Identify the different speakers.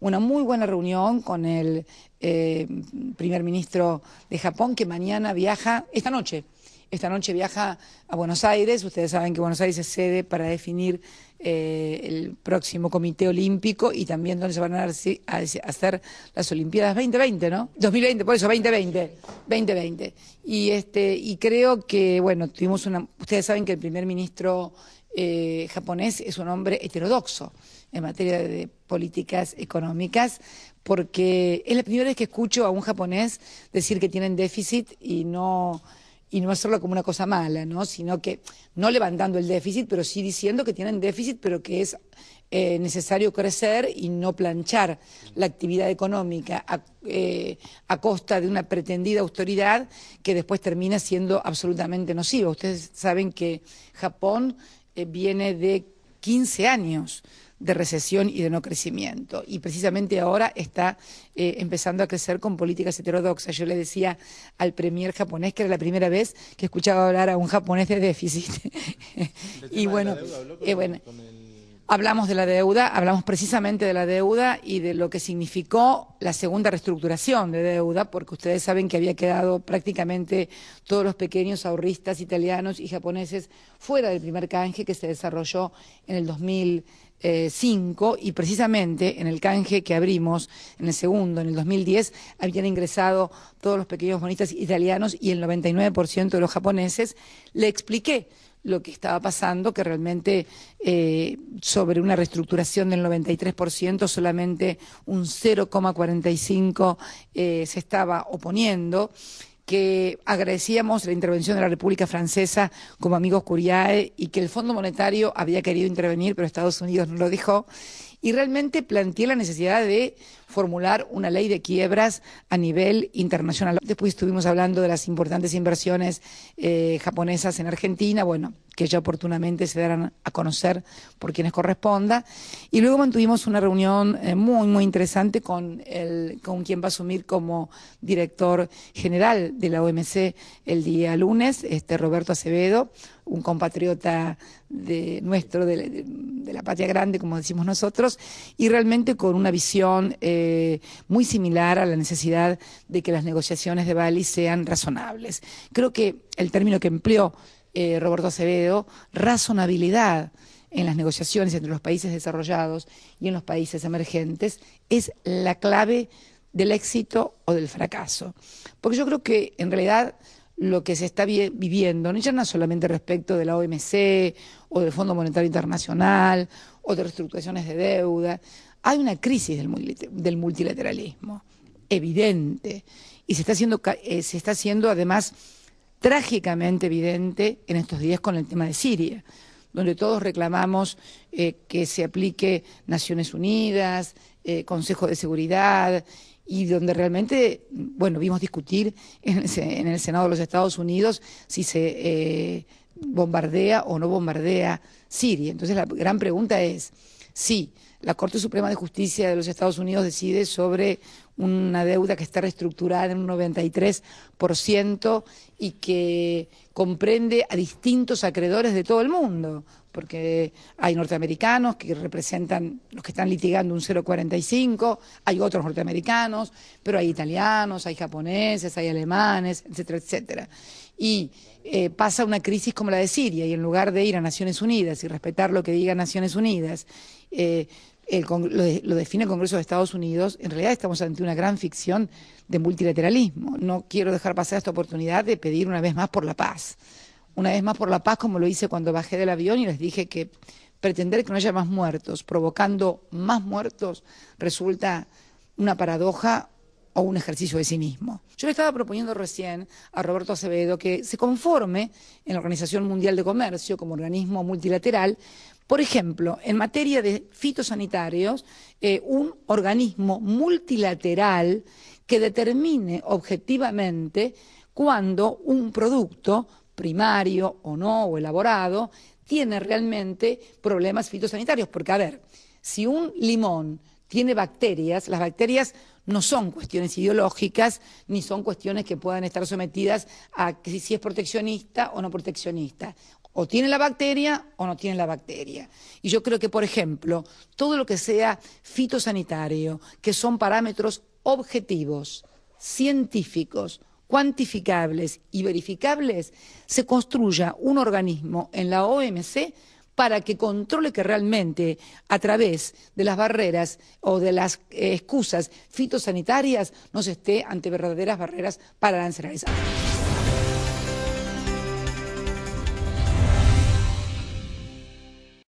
Speaker 1: una muy buena reunión con el eh, primer ministro de Japón, que mañana viaja, esta noche, esta noche viaja a Buenos Aires. Ustedes saben que Buenos Aires es sede para definir eh, el próximo Comité Olímpico y también donde se van a, hacer las Olimpiadas 2020, ¿no? 2020, por eso 2020, 2020. Y este y creo que bueno tuvimos una. Ustedes saben que el primer ministro eh, japonés es un hombre heterodoxo en materia de políticas económicas, porque es la primera vez que escucho a un japonés decir que tienen déficit y no y no hacerlo como una cosa mala, ¿no? sino que no levantando el déficit, pero sí diciendo que tienen déficit, pero que es eh, necesario crecer y no planchar la actividad económica a, eh, a, costa de una pretendida autoridad que después termina siendo absolutamente nociva. Ustedes saben que Japón eh, viene de 15 años de recesión y de no crecimiento. Y precisamente ahora está eh, empezando a crecer con políticas heterodoxas. Yo le decía al premier japonés que era la primera vez que escuchaba hablar a un japonés de déficit. y bueno, bueno, Hablamos de la deuda, hablamos precisamente de la deuda y de lo que significó la segunda reestructuración de deuda, porque ustedes saben que había quedado prácticamente todos los pequeños ahorristas italianos y japoneses fuera del primer canje que se desarrolló en el 2005 y precisamente en el canje que abrimos, en el segundo, en el 2010, habían ingresado todos los pequeños bonistas italianos y el 99% de los japoneses. Le expliqué lo que estaba pasando, que realmente eh, sobre una reestructuración del 93% solamente un 0,45 eh, se estaba oponiendo que agradecíamos la intervención de la República Francesa como amigos curiae y que el Fondo Monetario había querido intervenir, pero Estados Unidos no lo dejó y realmente planteé la necesidad de formular una ley de quiebras a nivel internacional. Después estuvimos hablando de las importantes inversiones eh, japonesas en Argentina. Bueno, que ya oportunamente se darán a conocer por quienes corresponda. Y luego mantuvimos una reunión eh, muy, muy interesante con, con quien va a asumir como director general de la OMC el día lunes, este Roberto Acevedo, un compatriota de nuestro, de, la patria grande, como decimos nosotros, y realmente con una visión eh, muy similar a la necesidad de que las negociaciones de Bali sean razonables. Creo que el término que empleó eh, Roberto Acevedo, razonabilidad en las negociaciones entre los países desarrollados y en los países emergentes es la clave del éxito o del fracaso. Porque yo creo que en realidad lo que se está viviendo, no ya no solamente respecto de la OMC o del Fondo Monetario Internacional o de reestructuraciones de deuda, hay una crisis del multilateralismo evidente y se está haciendo, eh, se está haciendo además trágicamente evidente en estos días con el tema de Siria, donde todos reclamamos eh, que se aplique Naciones Unidas, eh, Consejo de Seguridad, y donde realmente, bueno, vimos discutir en el, Senado de los Estados Unidos si se eh, bombardea o no bombardea Siria. Entonces la gran pregunta es, Sí, la Corte Suprema de Justicia de los Estados Unidos decide sobre una deuda que está reestructurada en un 93% y que comprende a distintos acreedores de todo el mundo, porque hay norteamericanos que representan los que están litigando un 0,45, hay otros norteamericanos, pero hay italianos, hay japoneses, hay alemanes, etcétera, etcétera y eh, pasa una crisis como la de Siria y en lugar de ir a Naciones Unidas y respetar lo que diga Naciones Unidas, eh, lo, lo, define el Congreso de Estados Unidos, en realidad estamos ante una gran ficción de multilateralismo. No quiero dejar pasar esta oportunidad de pedir una vez más por la paz. Una vez más por la paz, como lo hice cuando bajé del avión y les dije que pretender que no haya más muertos, provocando más muertos, resulta una paradoja o un ejercicio de cinismo. Yo le estaba proponiendo recién a Roberto Acevedo que se conforme en la Organización Mundial de Comercio como organismo multilateral, por ejemplo, en materia de fitosanitarios, eh, un organismo multilateral que determine objetivamente cuando un producto primario o no, o elaborado, tiene realmente problemas fitosanitarios. Porque, a ver, si un limón tiene bacterias. Las bacterias no son cuestiones ideológicas, ni son cuestiones que puedan estar sometidas a si es proteccionista o no proteccionista. O tiene la bacteria o no tiene la bacteria. Y yo creo que, por ejemplo, todo lo que sea fitosanitario, que son parámetros objetivos, científicos, cuantificables y verificables, se construya un organismo en la OMC para que controle que realmente a través de las barreras o de las eh, excusas fitosanitarias no se esté ante verdaderas barreras para la